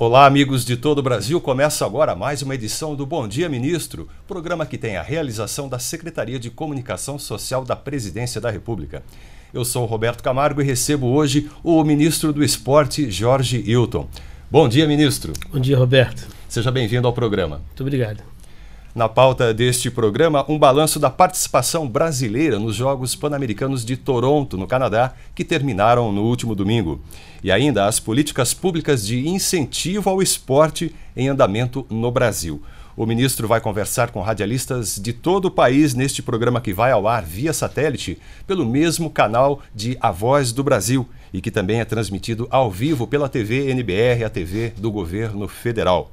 Olá, amigos de todo o Brasil. Começa agora mais uma edição do Bom Dia Ministro, programa que tem a realização da Secretaria de Comunicação Social da Presidência da República. Eu sou Roberto Camargo e recebo hoje o ministro do Esporte, Jorge Hilton. Bom dia, ministro. Bom dia, Roberto. Seja bem-vindo ao programa. Muito obrigado na pauta deste programa um balanço da participação brasileira nos Jogos Pan-Americanos de Toronto, no Canadá, que terminaram no último domingo. E ainda as políticas públicas de incentivo ao esporte em andamento no Brasil. O ministro vai conversar com radialistas de todo o país neste programa que vai ao ar via satélite pelo mesmo canal de A Voz do Brasil e que também é transmitido ao vivo pela TV NBR, a TV do governo federal.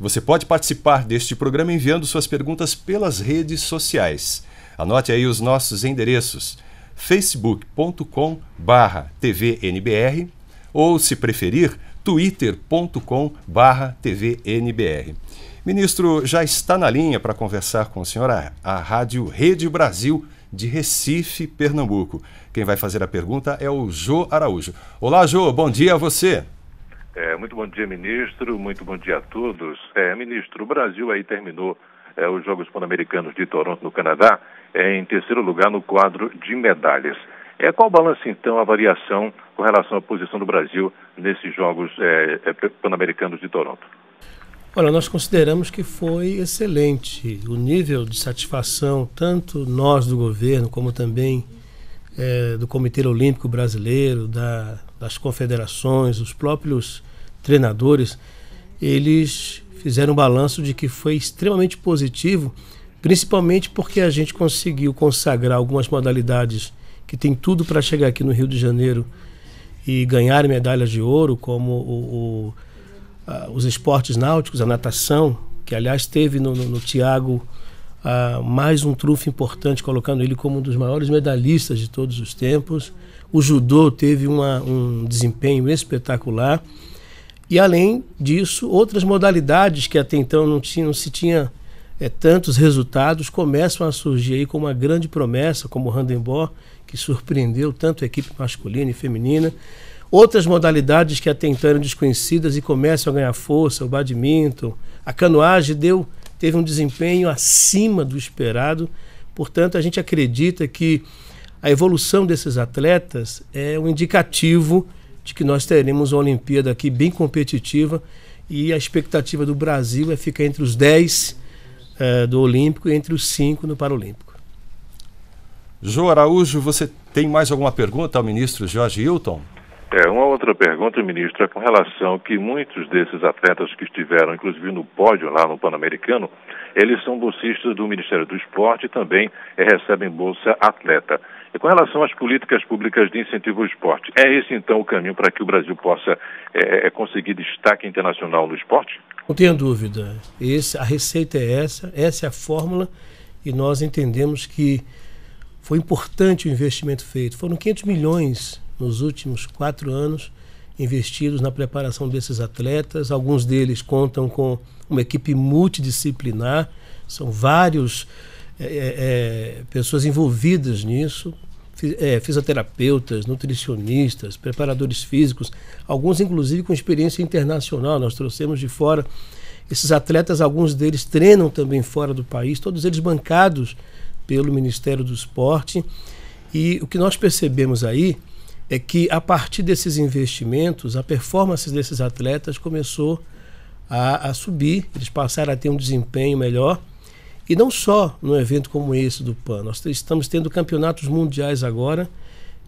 Você pode participar deste programa enviando suas perguntas pelas redes sociais. Anote aí os nossos endereços: facebook.com/tvnbr ou, se preferir, twitter.com/tvnbr. Ministro, já está na linha para conversar com o senhor a, a Rádio Rede Brasil de Recife, Pernambuco. Quem vai fazer a pergunta é o Jô Araújo. Olá, Jô, bom dia a você. É, muito bom dia, ministro. Muito bom dia a todos. É, ministro, o Brasil aí terminou é, os Jogos Pan-Americanos de Toronto, no Canadá, é, em terceiro lugar no quadro de medalhas. É, qual o balanço, então, a variação com relação à posição do Brasil nesses Jogos é, é, Pan-Americanos de Toronto? Olha, nós consideramos que foi excelente. O nível de satisfação, tanto nós do governo, como também é, do Comitê Olímpico Brasileiro, da, das confederações, os próprios treinadores, eles fizeram um balanço de que foi extremamente positivo, principalmente porque a gente conseguiu consagrar algumas modalidades que tem tudo para chegar aqui no Rio de Janeiro e ganhar medalhas de ouro, como o, o, a, os esportes náuticos, a natação, que aliás teve no, no, no Tiago ah, mais um trunfo importante, colocando ele como um dos maiores medalhistas de todos os tempos. O judô teve uma, um desempenho espetacular. E além disso, outras modalidades que até então não, tinha, não se tinha é, tantos resultados começam a surgir aí com uma grande promessa, como o handebol, que surpreendeu tanto a equipe masculina e feminina. Outras modalidades que até então eram desconhecidas e começam a ganhar força, o badminton, a canoagem deu teve um desempenho acima do esperado. Portanto, a gente acredita que a evolução desses atletas é um indicativo de que nós teremos uma Olimpíada aqui bem competitiva e a expectativa do Brasil é ficar entre os 10 eh, do Olímpico e entre os 5 no Paralímpico. João Araújo, você tem mais alguma pergunta ao ministro Jorge Hilton? É, uma outra pergunta, ministro, é com relação que muitos desses atletas que estiveram, inclusive no pódio lá no Pan-Americano, eles são bolsistas do Ministério do Esporte e também é, recebem bolsa atleta. E com relação às políticas públicas de incentivo ao esporte, é esse então o caminho para que o Brasil possa é, é conseguir destaque internacional no esporte? Não tenho dúvida. Esse, a receita é essa, essa é a fórmula e nós entendemos que foi importante o investimento feito. Foram 500 milhões nos últimos quatro anos investidos na preparação desses atletas. Alguns deles contam com uma equipe multidisciplinar, são vários é, é, pessoas envolvidas nisso, é, fisioterapeutas, nutricionistas, preparadores físicos, alguns inclusive com experiência internacional. Nós trouxemos de fora esses atletas, alguns deles treinam também fora do país, todos eles bancados pelo Ministério do Esporte. E o que nós percebemos aí é que a partir desses investimentos, a performance desses atletas começou a, a, subir, eles passaram a ter um desempenho melhor. E não só num evento como esse do PAN, nós estamos tendo campeonatos mundiais agora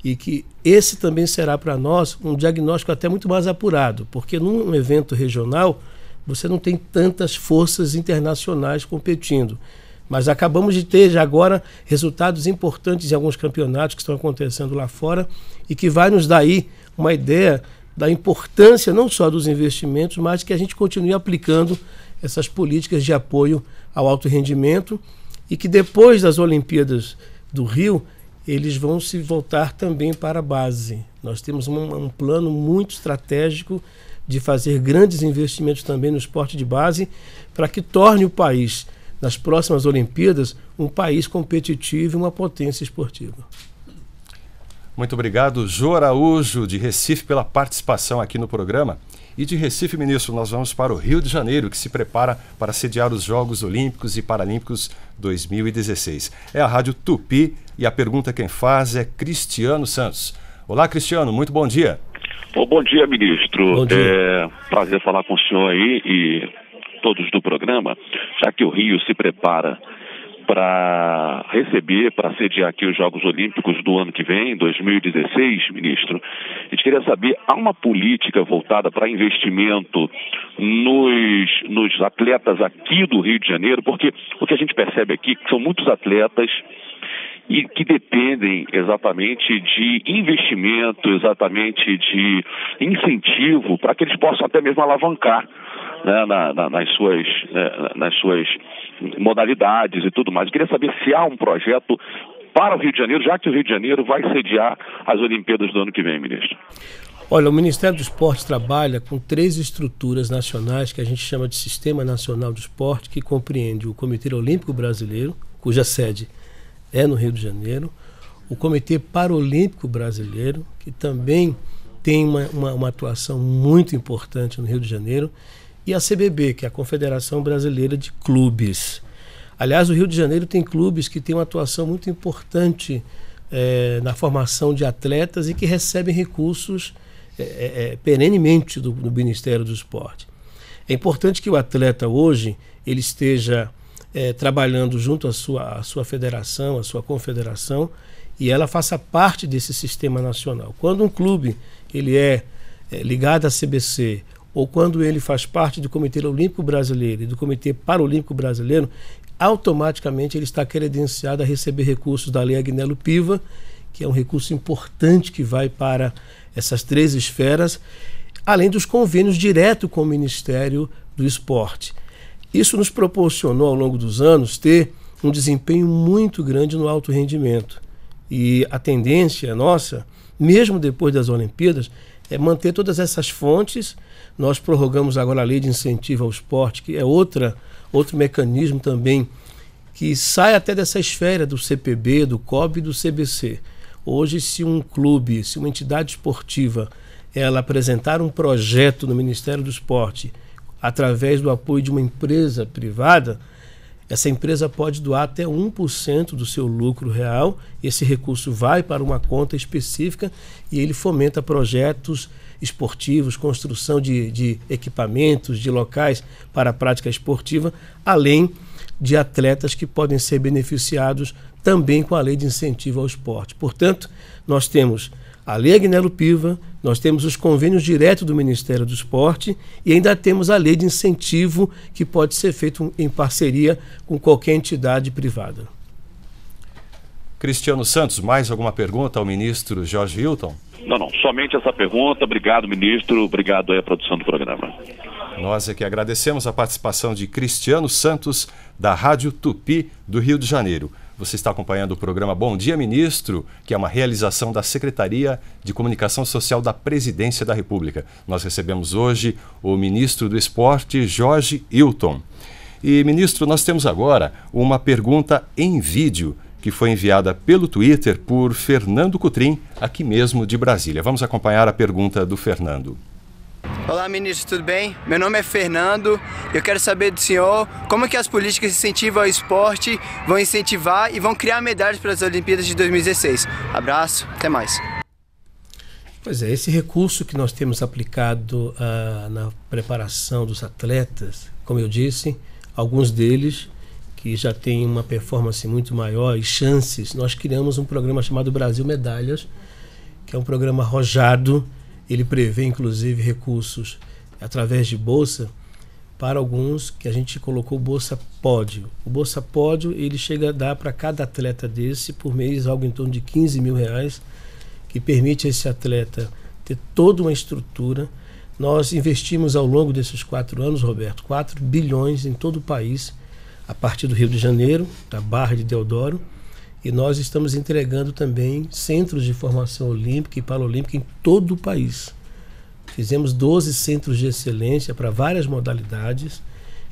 e que esse também será para nós um diagnóstico até muito mais apurado, porque num evento regional você não tem tantas forças internacionais competindo. Mas acabamos de ter já agora resultados importantes em alguns campeonatos que estão acontecendo lá fora e que vai nos dar aí uma ideia da importância não só dos investimentos, mas que a gente continue aplicando essas políticas de apoio ao alto rendimento e que depois das Olimpíadas do Rio eles vão se voltar também para a base. Nós temos um, um plano muito estratégico de fazer grandes investimentos também no esporte de base para que torne o país nas próximas Olimpíadas, um país competitivo e uma potência esportiva. Muito obrigado, Jô Araújo, de Recife, pela participação aqui no programa. E de Recife, ministro, nós vamos para o Rio de Janeiro, que se prepara para sediar os Jogos Olímpicos e Paralímpicos 2016. É a Rádio Tupi e a pergunta quem faz é Cristiano Santos. Olá, Cristiano, muito bom dia. bom dia, ministro. Bom dia. É, prazer falar com o senhor aí e todos do programa, já que o Rio se prepara para receber, para sediar aqui os Jogos Olímpicos do ano que vem, 2016, ministro. A gente queria saber, há uma política voltada para investimento nos, nos atletas aqui do Rio de Janeiro? Porque o que a gente percebe aqui é que são muitos atletas e que dependem exatamente de investimento, exatamente de incentivo, para que eles possam até mesmo alavancar né, na, na, nas suas, né, nas suas modalidades e tudo mais. Eu queria saber se há um projeto para o Rio de Janeiro, já que o Rio de Janeiro vai sediar as Olimpíadas do ano que vem, ministro? Olha, o Ministério do Esporte trabalha com três estruturas nacionais que a gente chama de Sistema Nacional do Esporte, que compreende o Comitê Olímpico Brasileiro, cuja sede é no Rio de Janeiro, o Comitê Paralímpico Brasileiro, que também tem uma, uma, uma atuação muito importante no Rio de Janeiro, e a CBB, que é a Confederação Brasileira de Clubes. Aliás, o Rio de Janeiro tem clubes que têm uma atuação muito importante é, na formação de atletas e que recebem recursos é, é, perenemente do, do, Ministério do Esporte. É importante que o atleta hoje ele esteja trabalhando junto à sua, à sua federação, à sua confederação, e ela faça parte desse sistema nacional. Quando um clube ele é ligado à CBC ou quando ele faz parte do Comitê Olímpico Brasileiro e do Comitê Paralímpico Brasileiro, automaticamente ele está credenciado a receber recursos da Lei Agnello Piva, que é um recurso importante que vai para essas três esferas, além dos convênios direto com o Ministério do Esporte. Isso nos proporcionou ao longo dos anos ter um desempenho muito grande no alto rendimento. E a tendência nossa, mesmo depois das Olimpíadas, é manter todas essas fontes nós prorrogamos agora a lei de incentivo ao esporte, que é outra, outro mecanismo também que sai até dessa esfera do CPB, do COB e do CBC. Hoje, se um clube, se uma entidade esportiva, ela apresentar um projeto no Ministério do Esporte através do apoio de uma empresa privada, essa empresa pode doar até 1% do seu lucro real. Esse recurso vai para uma conta específica e ele fomenta projetos esportivos, construção de, de equipamentos, de locais para a prática esportiva, além de atletas que podem ser beneficiados também com a lei de incentivo ao esporte. Portanto, nós temos a Lei Agnello Piva, nós temos os convênios diretos do Ministério do Esporte e ainda temos a lei de incentivo que pode ser feito em parceria com qualquer entidade privada. Cristiano Santos, mais alguma pergunta ao ministro Jorge Hilton? Não, não, somente essa pergunta. Obrigado, ministro. Obrigado aí à produção do programa. Nós é que agradecemos a participação de Cristiano Santos, da Rádio Tupi do Rio de Janeiro. Você está acompanhando o programa Bom Dia Ministro, que é uma realização da Secretaria de Comunicação Social da Presidência da República. Nós recebemos hoje o ministro do Esporte, Jorge Hilton. E, ministro, nós temos agora uma pergunta em vídeo que foi enviada pelo Twitter por Fernando Cutrim, aqui mesmo de Brasília. Vamos acompanhar a pergunta do Fernando. Olá, ministro, tudo bem? Meu nome é Fernando. Eu quero saber do senhor como que as políticas incentivam ao esporte vão incentivar e vão criar medalhas para as Olimpíadas de 2016. Abraço, até mais. Pois é, esse recurso que nós temos aplicado uh, na preparação dos atletas, como eu disse, alguns deles que já tem uma performance muito maior e chances, nós criamos um programa chamado Brasil Medalhas, que é um programa arrojado. Ele prevê, inclusive, recursos através de bolsa para alguns que a gente colocou bolsa pódio. O bolsa pódio ele chega a dar para cada atleta desse por mês algo em torno de 15 mil reais, que permite a esse atleta ter toda uma estrutura. Nós investimos ao longo desses quatro anos, Roberto, 4 bilhões em todo o país a partir do Rio de Janeiro, da Barra de Deodoro. E nós estamos entregando também centros de formação olímpica e paralímpica em todo o país. Fizemos 12 centros de excelência para várias modalidades.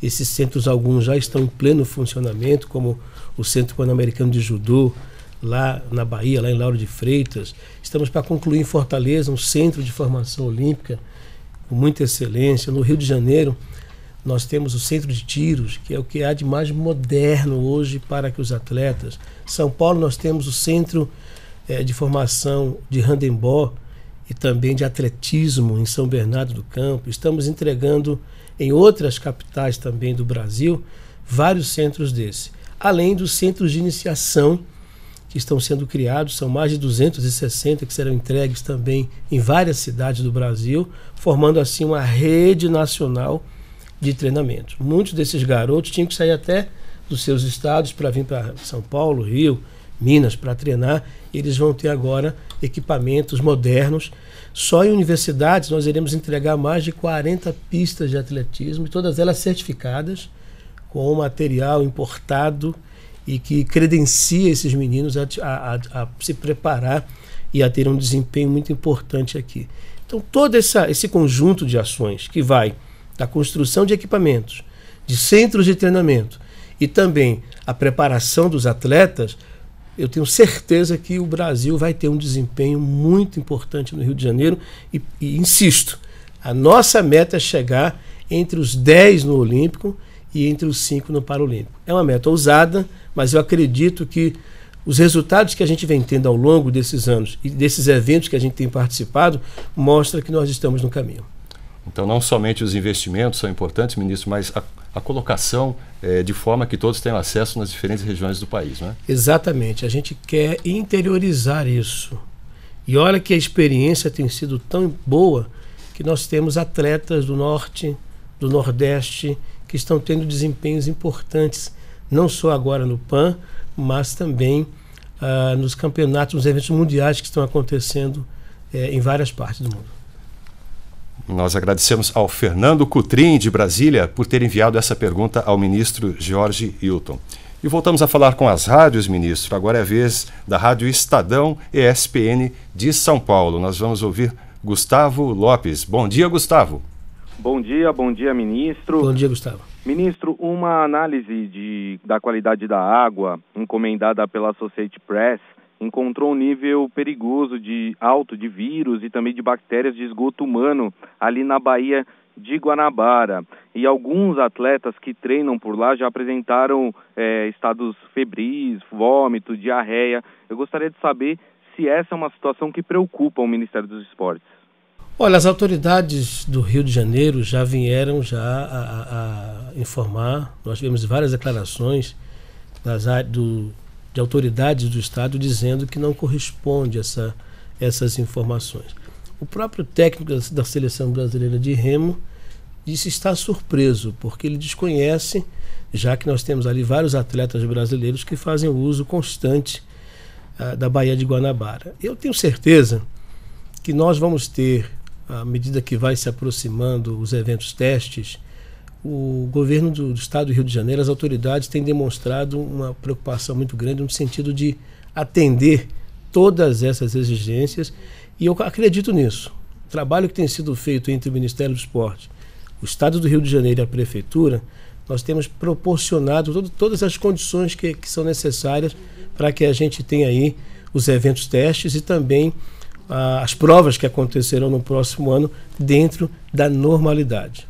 Esses centros, alguns já estão em pleno funcionamento, como o Centro Pan-Americano de Judô, lá na Bahia, lá em Lauro de Freitas. Estamos para concluir em Fortaleza um centro de formação olímpica com muita excelência. No Rio de Janeiro, nós temos o centro de tiros, que é o que há de mais moderno hoje para que os atletas. São Paulo, nós temos o centro é, de formação de handebol e também de atletismo em São Bernardo do Campo. Estamos entregando em outras capitais também do Brasil vários centros desse, além dos centros de iniciação que estão sendo criados, são mais de 260 que serão entregues também em várias cidades do Brasil, formando assim uma rede nacional de treinamento. Muitos desses garotos tinham que sair até dos seus estados para vir para São Paulo, Rio, Minas para treinar. Eles vão ter agora equipamentos modernos. Só em universidades nós iremos entregar mais de 40 pistas de atletismo, todas elas certificadas com material importado e que credencia esses meninos a, a, a se preparar e a ter um desempenho muito importante aqui. Então, todo essa, esse conjunto de ações que vai da construção de equipamentos, de centros de treinamento e também a preparação dos atletas, eu tenho certeza que o Brasil vai ter um desempenho muito importante no Rio de Janeiro. E, e insisto, a nossa meta é chegar entre os 10 no Olímpico e entre os 5 no Paralímpico. É uma meta ousada, mas eu acredito que os resultados que a gente vem tendo ao longo desses anos e desses eventos que a gente tem participado mostra que nós estamos no caminho. Então, não somente os investimentos são importantes, ministro, mas a, a colocação é, de forma que todos tenham acesso nas diferentes regiões do país, não é? Exatamente. A gente quer interiorizar isso. E olha que a experiência tem sido tão boa que nós temos atletas do Norte, do Nordeste, que estão tendo desempenhos importantes, não só agora no PAN, mas também ah, nos campeonatos, nos eventos mundiais que estão acontecendo eh, em várias partes do mundo. Nós agradecemos ao Fernando Cutrim, de Brasília, por ter enviado essa pergunta ao ministro Jorge Hilton. E voltamos a falar com as rádios, ministro. Agora é a vez da Rádio Estadão ESPN de São Paulo. Nós vamos ouvir Gustavo Lopes. Bom dia, Gustavo. Bom dia, bom dia, ministro. Bom dia, Gustavo. Ministro, uma análise de, da qualidade da água encomendada pela Associated Press encontrou um nível perigoso de alto de vírus e também de bactérias de esgoto humano ali na baía de Guanabara. E alguns atletas que treinam por lá já apresentaram é, estados febris, vômito, diarreia. Eu gostaria de saber se essa é uma situação que preocupa o Ministério dos Esportes. Olha, as autoridades do Rio de Janeiro já vieram já a, a informar. Nós tivemos várias declarações das, do, de autoridades do Estado dizendo que não corresponde essa, essas informações. O próprio técnico da, seleção brasileira de remo disse estar surpreso, porque ele desconhece, já que nós temos ali vários atletas brasileiros que fazem o uso constante ah, da Baía de Guanabara. Eu tenho certeza que nós vamos ter, à medida que vai se aproximando os eventos testes, o governo do, do, estado do Rio de Janeiro, as autoridades têm demonstrado uma preocupação muito grande no sentido de atender todas essas exigências e eu acredito nisso. O trabalho que tem sido feito entre o Ministério do Esporte, o estado do Rio de Janeiro e a prefeitura, nós temos proporcionado todo, todas as condições que, que são necessárias para que a gente tenha aí os eventos testes e também ah, as provas que acontecerão no próximo ano dentro da normalidade.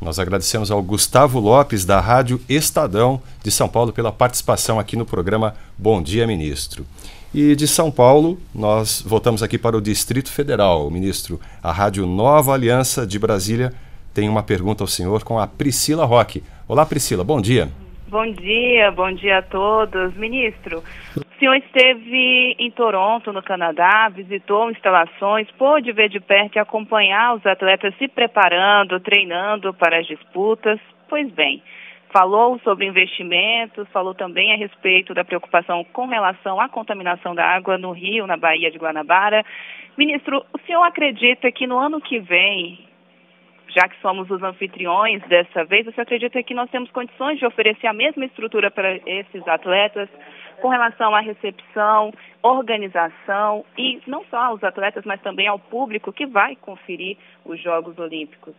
Nós agradecemos ao Gustavo Lopes, da Rádio Estadão de São Paulo, pela participação aqui no programa Bom Dia, Ministro. E de São Paulo, nós voltamos aqui para o Distrito Federal. Ministro, a Rádio Nova Aliança de Brasília tem uma pergunta ao senhor com a Priscila Roque. Olá, Priscila, bom dia. Bom dia, bom dia a todos. Ministro, o senhor esteve em Toronto, no Canadá, visitou instalações, pôde ver de perto e acompanhar os atletas se preparando, treinando para as disputas. Pois bem, falou sobre investimentos, falou também a respeito da preocupação com relação à contaminação da água no Rio, na Baía de Guanabara. Ministro, o senhor acredita que no ano que vem já que somos os anfitriões dessa vez, você acredita que nós temos condições de oferecer a mesma estrutura para esses atletas com relação à recepção, organização e não só aos atletas, mas também ao público que vai conferir os Jogos Olímpicos?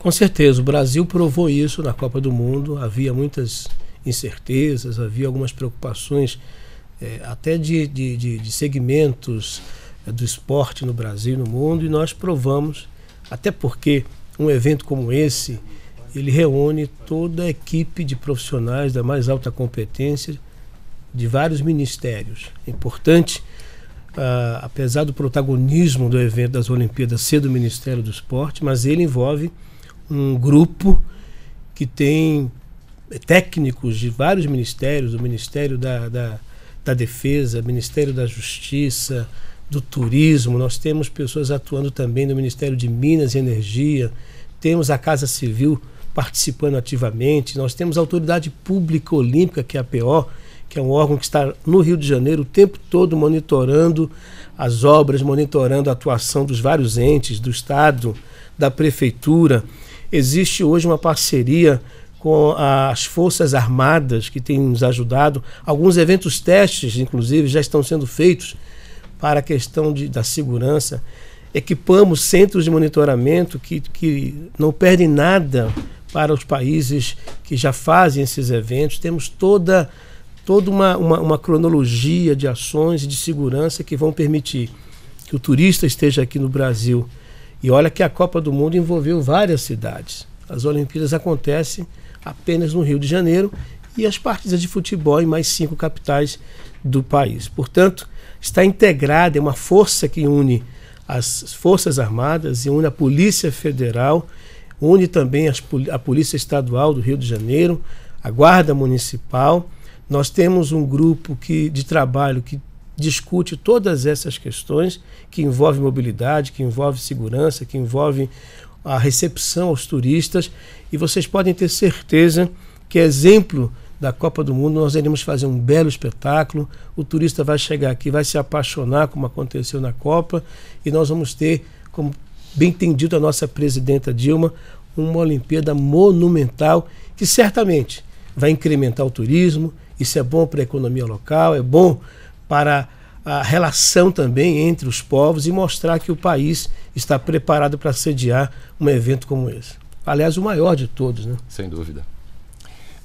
Com certeza, o Brasil provou isso na Copa do Mundo. Havia muitas incertezas, havia algumas preocupações é, até de, de, de, de segmentos eh, do esporte no Brasil e no mundo, e nós provamos até porque um evento como esse, ele reúne toda a equipe de profissionais da mais alta competência de vários ministérios. É importante, ah, apesar do protagonismo do evento das Olimpíadas ser do Ministério do Esporte, mas ele envolve um grupo que tem eh, técnicos de vários ministérios, o Ministério da, da, da Defesa, Ministério da Justiça, do turismo, nós temos pessoas atuando também no Ministério de Minas e Energia, temos a Casa Civil participando ativamente, nós temos a Autoridade Pública Olímpica, que é a PO, que é um órgão que está no Rio de Janeiro o tempo todo monitorando as obras, monitorando a atuação dos vários entes, do Estado, da Prefeitura. Existe hoje uma parceria com as Forças Armadas que tem nos ajudado. Alguns eventos testes, inclusive, já estão sendo feitos para a questão de, da segurança. Equipamos centros de monitoramento que, que não perdem nada para os países que já fazem esses eventos. Temos toda, toda uma, uma, uma cronologia de ações de segurança que vão permitir que o turista esteja aqui no Brasil. E olha que a Copa do Mundo envolveu várias cidades. As Olimpíadas acontecem apenas no Rio de Janeiro e as partidas de futebol em mais cinco capitais do país. Portanto, está integrada, é uma força que une as Forças Armadas e une a Polícia Federal, une também as, a Polícia Estadual do Rio de Janeiro, a Guarda Municipal. Nós temos um grupo que, de trabalho que discute todas essas questões que envolve mobilidade, que envolve segurança, que envolve a recepção aos turistas e vocês podem ter certeza que exemplo da Copa do Mundo, nós iremos fazer um belo espetáculo. O turista vai chegar aqui, vai se apaixonar, como aconteceu na Copa, e nós vamos ter, como bem entendido a nossa presidenta Dilma, uma Olimpíada monumental que certamente vai incrementar o turismo. Isso é bom para a economia local, é bom para a relação também entre os povos e mostrar que o país está preparado para sediar um evento como esse. Aliás, o maior de todos, né? Sem dúvida.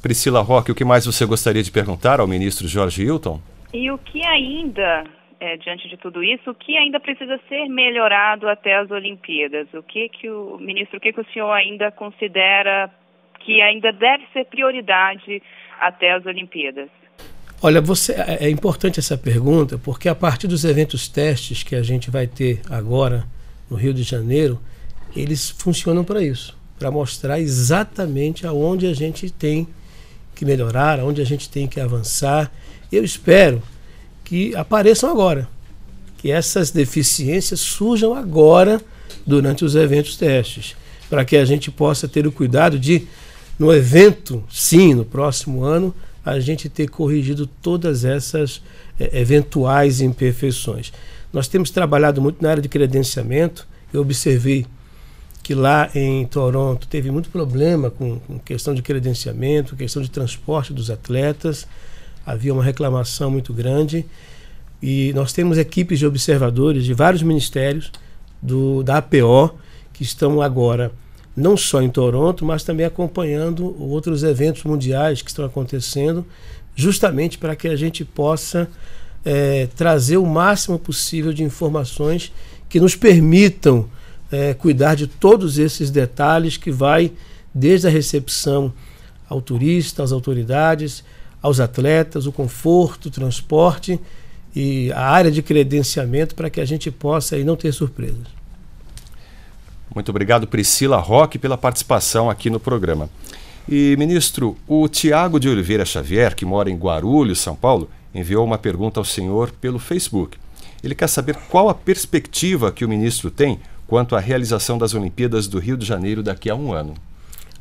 Priscila Roque, o que mais você gostaria de perguntar ao ministro Jorge Hilton? E o que ainda, é, diante de tudo isso, o que ainda precisa ser melhorado até as Olimpíadas? O que que o ministro, o que que o senhor ainda considera que ainda deve ser prioridade até as Olimpíadas? Olha, você, é, é importante essa pergunta porque a partir dos eventos testes que a gente vai ter agora no Rio de Janeiro, eles funcionam para isso, para mostrar exatamente aonde a gente tem que melhorar, onde a gente tem que avançar. Eu espero que apareçam agora, que essas deficiências surjam agora durante os eventos testes, para que a gente possa ter o cuidado de, no evento, sim, no próximo ano, a gente ter corrigido todas essas eh, eventuais imperfeições. Nós temos trabalhado muito na área de credenciamento, eu observei que lá em Toronto teve muito problema com, com, questão de credenciamento, questão de transporte dos atletas, havia uma reclamação muito grande. E nós temos equipes de observadores de vários ministérios do, da APO que estão agora não só em Toronto, mas também acompanhando outros eventos mundiais que estão acontecendo, justamente para que a gente possa é, trazer o máximo possível de informações que nos permitam é, cuidar de todos esses detalhes que vai desde a recepção ao turista, às autoridades, aos atletas, o conforto, o transporte e a área de credenciamento para que a gente possa aí não ter surpresas. Muito obrigado, Priscila Roque, pela participação aqui no programa. E, ministro, o Tiago de Oliveira Xavier, que mora em Guarulhos, São Paulo, enviou uma pergunta ao senhor pelo Facebook. Ele quer saber qual a perspectiva que o ministro tem quanto à realização das Olimpíadas do Rio de Janeiro daqui a um ano?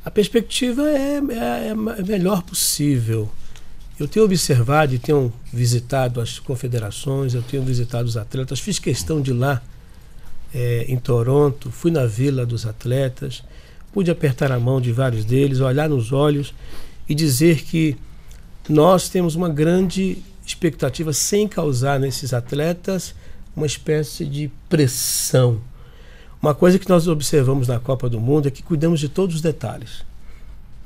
A perspectiva é, é, é a é melhor possível. Eu tenho observado e tenho visitado as confederações, eu tenho visitado os atletas, fiz questão de ir lá é, em Toronto, fui na vila dos atletas, pude apertar a mão de vários deles, olhar nos olhos e dizer que nós temos uma grande expectativa sem causar nesses atletas uma espécie de pressão. Uma coisa que nós observamos na Copa do Mundo é que cuidamos de todos os detalhes.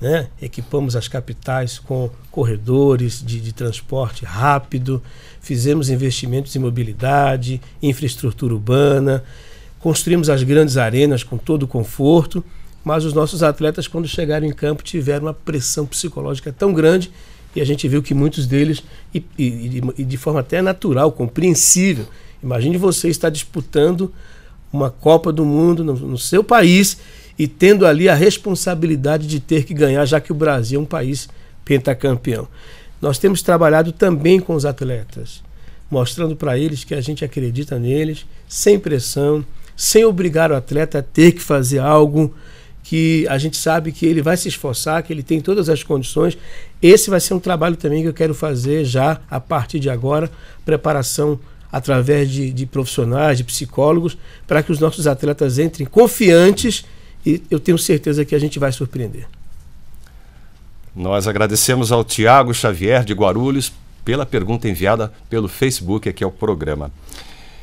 Né? Equipamos as capitais com corredores de, de transporte rápido, fizemos investimentos em mobilidade, infraestrutura urbana, construímos as grandes arenas com todo o conforto, mas os nossos atletas, quando chegaram em campo, tiveram uma pressão psicológica tão grande e a gente viu que muitos deles, e, e, e de forma até natural, compreensível, imagine você estar disputando uma Copa do Mundo no, no seu país e tendo ali a responsabilidade de ter que ganhar, já que o Brasil é um país pentacampeão. Nós temos trabalhado também com os atletas, mostrando para eles que a gente acredita neles, sem pressão, sem obrigar o atleta a ter que fazer algo que a gente sabe que ele vai se esforçar, que ele tem todas as condições. Esse vai ser um trabalho também que eu quero fazer já a partir de agora, preparação através de, de profissionais, de psicólogos, para que os nossos atletas entrem confiantes e eu tenho certeza que a gente vai surpreender. Nós agradecemos ao Tiago Xavier de Guarulhos pela pergunta enviada pelo Facebook aqui ao programa.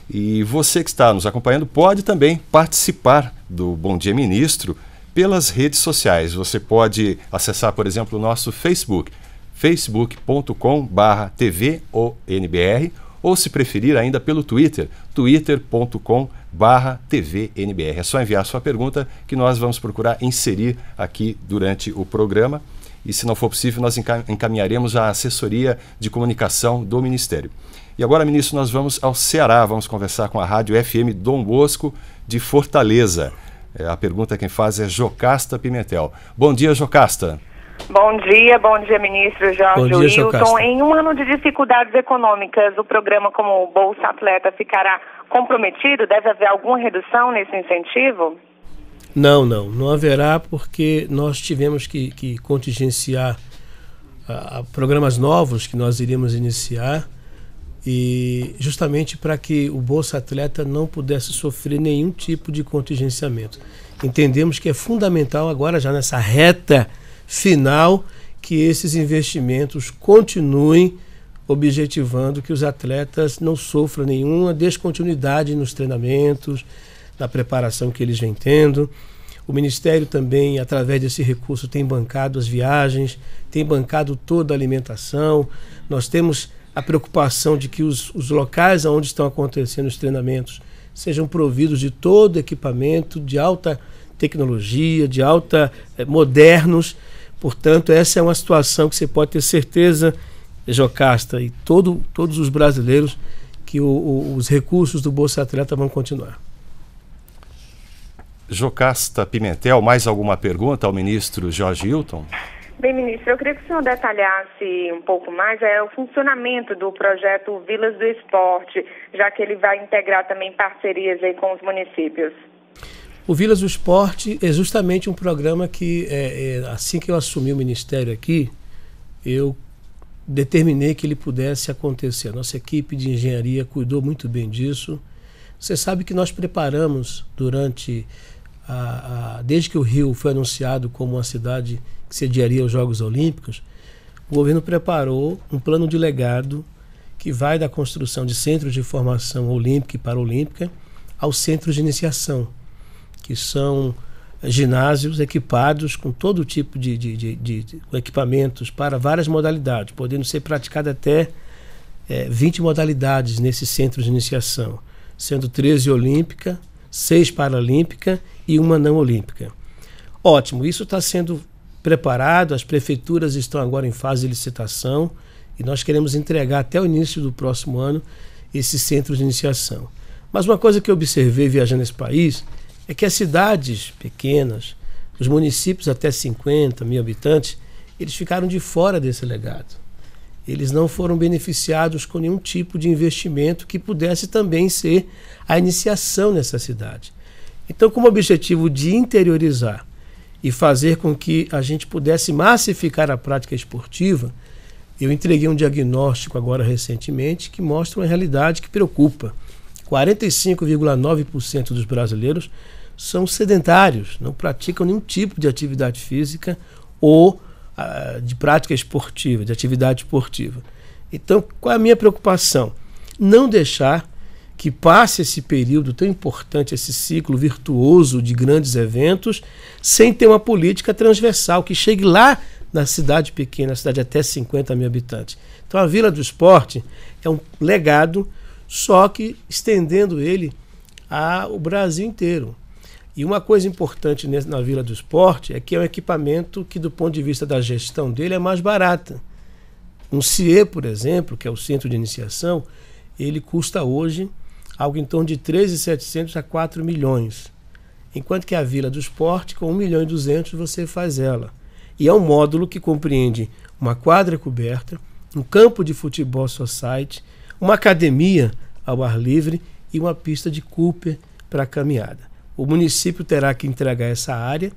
E você que está nos acompanhando pode também participar do Bom Dia Ministro pelas redes sociais. Você pode acessar, por exemplo, o nosso Facebook, facebook.com/tvonbr ou se preferir ainda pelo Twitter, twitter.com barra tvnbr. É só enviar sua pergunta que nós vamos procurar inserir aqui durante o programa e, se não for possível, nós encaminharemos à assessoria de comunicação do Ministério. E agora, ministro, nós vamos ao Ceará, vamos conversar com a rádio FM Dom Bosco de Fortaleza. É, a pergunta quem faz é Jocasta Pimentel. Bom dia, Jocasta. Bom dia, bom dia, ministro Jorge dia, Wilton. Em um ano de dificuldades econômicas, o programa como o Bolsa Atleta ficará comprometido? Deve haver alguma redução nesse incentivo? Não, não, não haverá porque nós tivemos que, que contingenciar uh, programas novos que nós iríamos iniciar e justamente para que o Bolsa Atleta não pudesse sofrer nenhum tipo de contingenciamento. Entendemos que é fundamental agora já nessa reta final que esses investimentos continuem objetivando que os atletas não sofram nenhuma descontinuidade nos treinamentos, na preparação que eles vêm tendo. O Ministério também, através desse recurso, tem bancado as viagens, tem bancado toda a alimentação. Nós temos a preocupação de que os, os locais onde estão acontecendo os treinamentos sejam providos de todo equipamento de alta tecnologia, de alta eh, modernos, Portanto, essa é uma situação que você pode ter certeza, Jocasta, e todo, todos os brasileiros, que o, o, os recursos do Bolsa Atleta vão continuar. Jocasta Pimentel, mais alguma pergunta ao ministro Jorge Hilton? Bem, ministro, eu queria que o senhor detalhasse um pouco mais é, o funcionamento do projeto Vilas do Esporte, já que ele vai integrar também parcerias aí com os municípios. O Vilas do Esporte é justamente um programa que, é, é, assim que eu assumi o ministério aqui, eu determinei que ele pudesse acontecer. A nossa equipe de engenharia cuidou muito bem disso. Você sabe que nós preparamos durante a, a, desde que o Rio foi anunciado como uma cidade que sediaria os Jogos Olímpicos, o governo preparou um plano de legado que vai da construção de centros de formação olímpica e paralímpica aos centros de iniciação que são ginásios equipados com todo tipo de, de, de, de equipamentos para várias modalidades, podendo ser praticadas até é, 20 modalidades nesse centro de iniciação, sendo 13 olímpica, 6 paralímpica e uma não olímpica. Ótimo, isso está sendo preparado, as prefeituras estão agora em fase de licitação e nós queremos entregar até o início do próximo ano esse centro de iniciação. Mas uma coisa que eu observei viajando esse país é que as cidades pequenas, os municípios até 50 mil habitantes, eles ficaram de fora desse legado. Eles não foram beneficiados com nenhum tipo de investimento que pudesse também ser a iniciação nessa cidade. Então, como objetivo de interiorizar e fazer com que a gente pudesse massificar a prática esportiva, eu entreguei um diagnóstico agora recentemente que mostra uma realidade que preocupa. 45,9% dos brasileiros são sedentários, não praticam nenhum tipo de atividade física ou ah, de prática esportiva, de atividade esportiva. Então, qual é a minha preocupação? Não deixar que passe esse período tão importante, esse ciclo virtuoso de grandes eventos, sem ter uma política transversal que chegue lá na cidade pequena, na cidade até 50 mil habitantes. Então, a Vila do Esporte é um legado, só que estendendo ele ao Brasil inteiro. E uma coisa importante na Vila do Esporte é que é um equipamento que, do ponto de vista da gestão dele, é mais barata. Um CIE, por exemplo, que é o Centro de Iniciação, ele custa hoje algo em torno de 13.700 a 4 milhões. Enquanto que a Vila do Esporte, com 1 milhão e 200, você faz ela. E é um módulo que compreende uma quadra coberta, um campo de futebol society, uma academia ao ar livre e uma pista de Cooper para caminhada. O município terá que entregar essa área.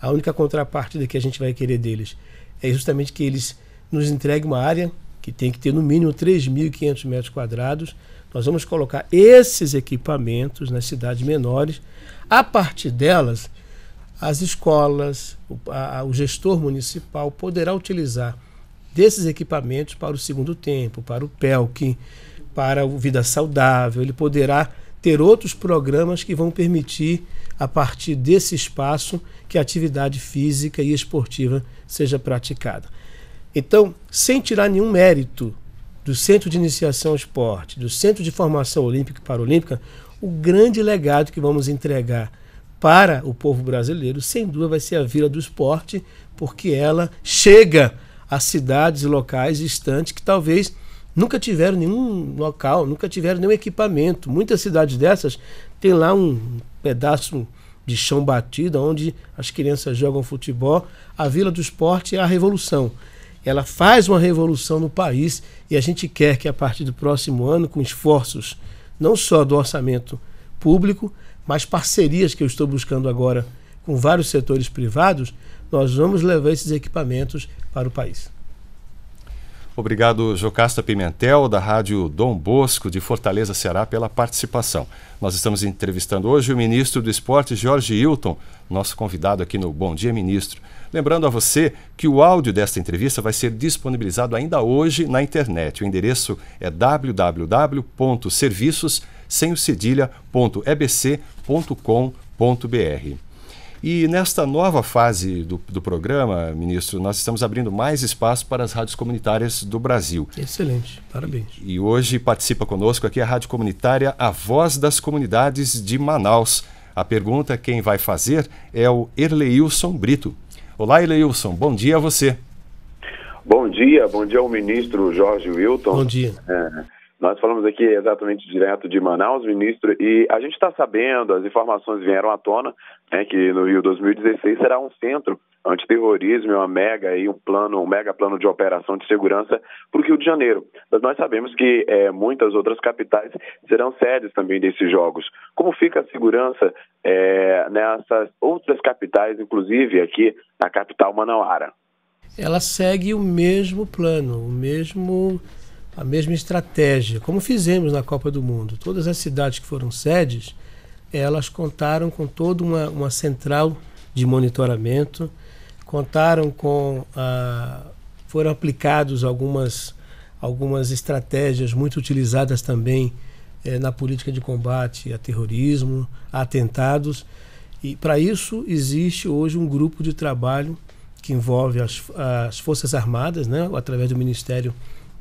A única contrapartida que a gente vai querer deles é justamente que eles nos entreguem uma área que tem que ter no mínimo 3.500 metros quadrados. Nós vamos colocar esses equipamentos nas cidades menores. A partir delas, as escolas, o, a, o gestor municipal poderá utilizar desses equipamentos para o segundo tempo, para o PELC, para o Vida Saudável. Ele poderá ter outros programas que vão permitir, a partir desse espaço, que a atividade física e esportiva seja praticada. Então, sem tirar nenhum mérito do Centro de Iniciação ao Esporte, do Centro de Formação Olímpica e Paralímpica, o grande legado que vamos entregar para o povo brasileiro, sem dúvida, vai ser a Vila do Esporte, porque ela chega a cidades e locais distantes que talvez nunca tiveram nenhum local, nunca tiveram nenhum equipamento. Muitas cidades dessas têm lá um pedaço de chão batido onde as crianças jogam futebol. A Vila do Esporte é a revolução. Ela faz uma revolução no país e a gente quer que a partir do próximo ano, com esforços não só do orçamento público, mas parcerias que eu estou buscando agora com vários setores privados, nós vamos levar esses equipamentos para o país. Obrigado, Jocasta Pimentel, da Rádio Dom Bosco, de Fortaleza, Ceará, pela participação. Nós estamos entrevistando hoje o ministro do Esporte, Jorge Hilton, nosso convidado aqui no Bom Dia Ministro. Lembrando a você que o áudio desta entrevista vai ser disponibilizado ainda hoje na internet. O endereço é www.serviços.ebc.com.br. E nesta nova fase do, do programa, ministro, nós estamos abrindo mais espaço para as rádios comunitárias do Brasil. Excelente, parabéns. E, e hoje participa conosco aqui a Rádio Comunitária A Voz das Comunidades de Manaus. A pergunta quem vai fazer é o Erleilson Brito. Olá, Erleilson, bom dia a você. Bom dia, bom dia ao ministro Jorge Wilton. Bom dia. É, nós falamos aqui exatamente direto de Manaus, ministro, e a gente está sabendo, as informações vieram à tona, né, que no Rio 2016 será um centro antiterrorismo, uma mega e um plano, um mega plano de operação de segurança para o Rio de Janeiro. Mas nós sabemos que é, muitas outras capitais serão sedes também desses jogos. Como fica a segurança é, nessas outras capitais, inclusive aqui na capital manauara? Ela segue o mesmo plano, o mesmo a mesma estratégia, como fizemos na Copa do Mundo. Todas as cidades que foram sedes, elas contaram com toda uma, uma central de monitoramento, contaram com. Ah, foram aplicados algumas, algumas estratégias muito utilizadas também eh, na política de combate a terrorismo, a atentados. E para isso existe hoje um grupo de trabalho que envolve as, as Forças Armadas, né, através do Ministério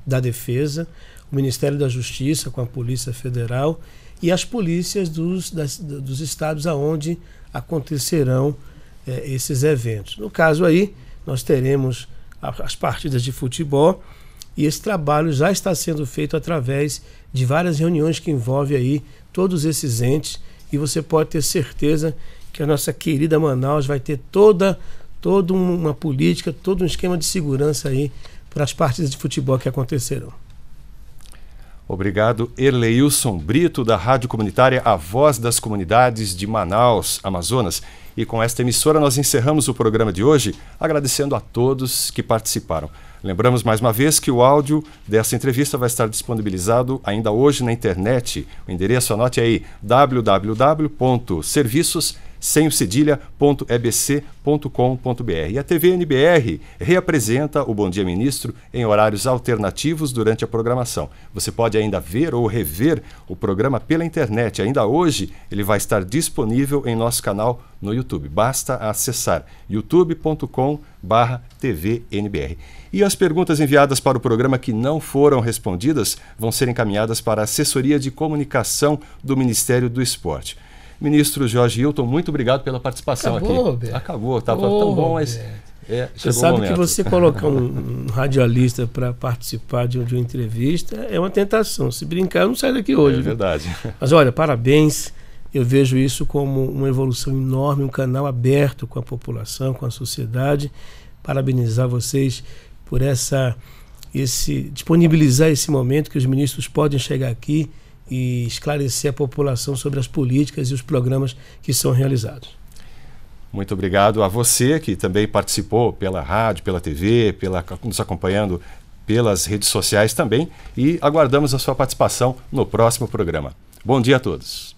da Defesa, o Ministério da Justiça com a Polícia Federal e as polícias dos, das, dos estados aonde acontecerão é, esses eventos. No caso aí, nós teremos as partidas de futebol e esse trabalho já está sendo feito através de várias reuniões que envolvem aí todos esses entes e você pode ter certeza que a nossa querida Manaus vai ter toda toda uma política, todo um esquema de segurança aí para as partidas de futebol que aconteceram. Obrigado, Erleilson Brito, da Rádio Comunitária A Voz das Comunidades de Manaus, Amazonas. E com esta emissora nós encerramos o programa de hoje, agradecendo a todos que participaram. Lembramos mais uma vez que o áudio dessa entrevista vai estar disponibilizado ainda hoje na internet. O endereço anote aí www.serviços.com.br sem o cedilha.ebc.com.br. E a TV NBR reapresenta o Bom Dia Ministro em horários alternativos durante a programação. Você pode ainda ver ou rever o programa pela internet. Ainda hoje ele vai estar disponível em nosso canal no YouTube. Basta acessar youtube.com/tvnbr. E as perguntas enviadas para o programa que não foram respondidas vão ser encaminhadas para a assessoria de comunicação do Ministério do Esporte. Ministro Jorge Hilton, muito obrigado pela participação Acabou, aqui. Roberto. Acabou, estava tão bom, mas. É, você sabe que você colocar um, um radialista para participar de, de, uma entrevista é uma tentação. Se brincar, eu não saio daqui hoje. É verdade. Viu? Mas olha, parabéns. Eu vejo isso como uma evolução enorme, um canal aberto com a população, com a sociedade. Parabenizar vocês por essa, esse disponibilizar esse momento que os ministros podem chegar aqui e esclarecer a população sobre as políticas e os programas que são realizados. Muito obrigado a você que também participou pela rádio, pela TV, pela, nos acompanhando pelas redes sociais também e aguardamos a sua participação no próximo programa. Bom dia a todos.